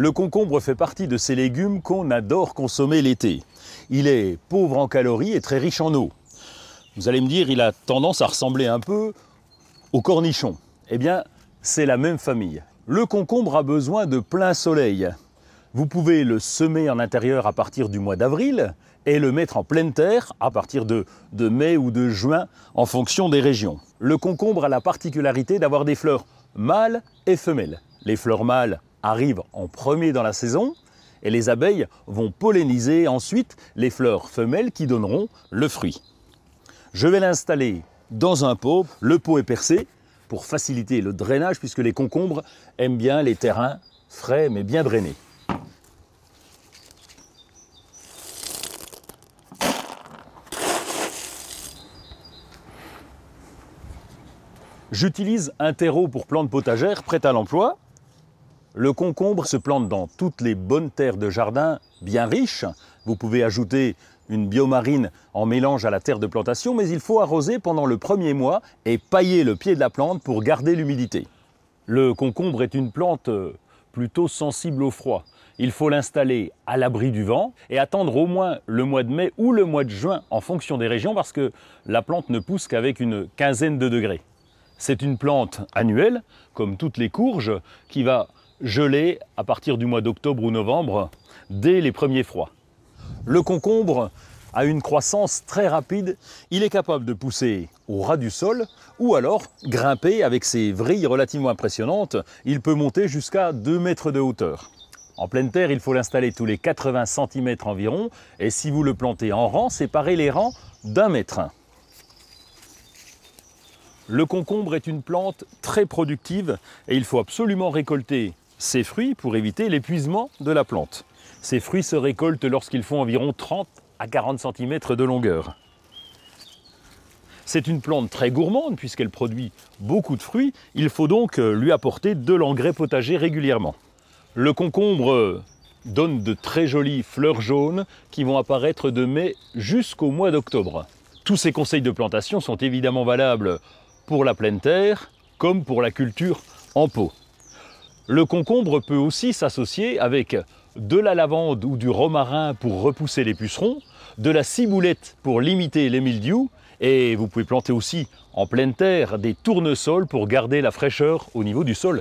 Le concombre fait partie de ces légumes qu'on adore consommer l'été. Il est pauvre en calories et très riche en eau. Vous allez me dire, il a tendance à ressembler un peu au cornichon. Eh bien, c'est la même famille. Le concombre a besoin de plein soleil. Vous pouvez le semer en intérieur à partir du mois d'avril et le mettre en pleine terre à partir de, de mai ou de juin en fonction des régions. Le concombre a la particularité d'avoir des fleurs mâles et femelles. Les fleurs mâles arrive en premier dans la saison et les abeilles vont polliniser ensuite les fleurs femelles qui donneront le fruit. Je vais l'installer dans un pot, le pot est percé pour faciliter le drainage puisque les concombres aiment bien les terrains frais mais bien drainés. J'utilise un terreau pour plantes potagères prêt à l'emploi le concombre se plante dans toutes les bonnes terres de jardin, bien riches. Vous pouvez ajouter une biomarine en mélange à la terre de plantation, mais il faut arroser pendant le premier mois et pailler le pied de la plante pour garder l'humidité. Le concombre est une plante euh, plutôt sensible au froid. Il faut l'installer à l'abri du vent et attendre au moins le mois de mai ou le mois de juin en fonction des régions parce que la plante ne pousse qu'avec une quinzaine de degrés. C'est une plante annuelle, comme toutes les courges, qui va gelé à partir du mois d'octobre ou novembre, dès les premiers froids. Le concombre a une croissance très rapide. Il est capable de pousser au ras du sol ou alors grimper avec ses vrilles relativement impressionnantes. Il peut monter jusqu'à 2 mètres de hauteur. En pleine terre, il faut l'installer tous les 80 cm environ et si vous le plantez en rang, séparez les rangs d'un mètre. Le concombre est une plante très productive et il faut absolument récolter ses fruits pour éviter l'épuisement de la plante. Ces fruits se récoltent lorsqu'ils font environ 30 à 40 cm de longueur. C'est une plante très gourmande puisqu'elle produit beaucoup de fruits, il faut donc euh, lui apporter de l'engrais potager régulièrement. Le concombre euh, donne de très jolies fleurs jaunes qui vont apparaître de mai jusqu'au mois d'octobre. Tous ces conseils de plantation sont évidemment valables pour la pleine terre comme pour la culture en pot. Le concombre peut aussi s'associer avec de la lavande ou du romarin pour repousser les pucerons, de la ciboulette pour limiter les mildiou, et vous pouvez planter aussi en pleine terre des tournesols pour garder la fraîcheur au niveau du sol.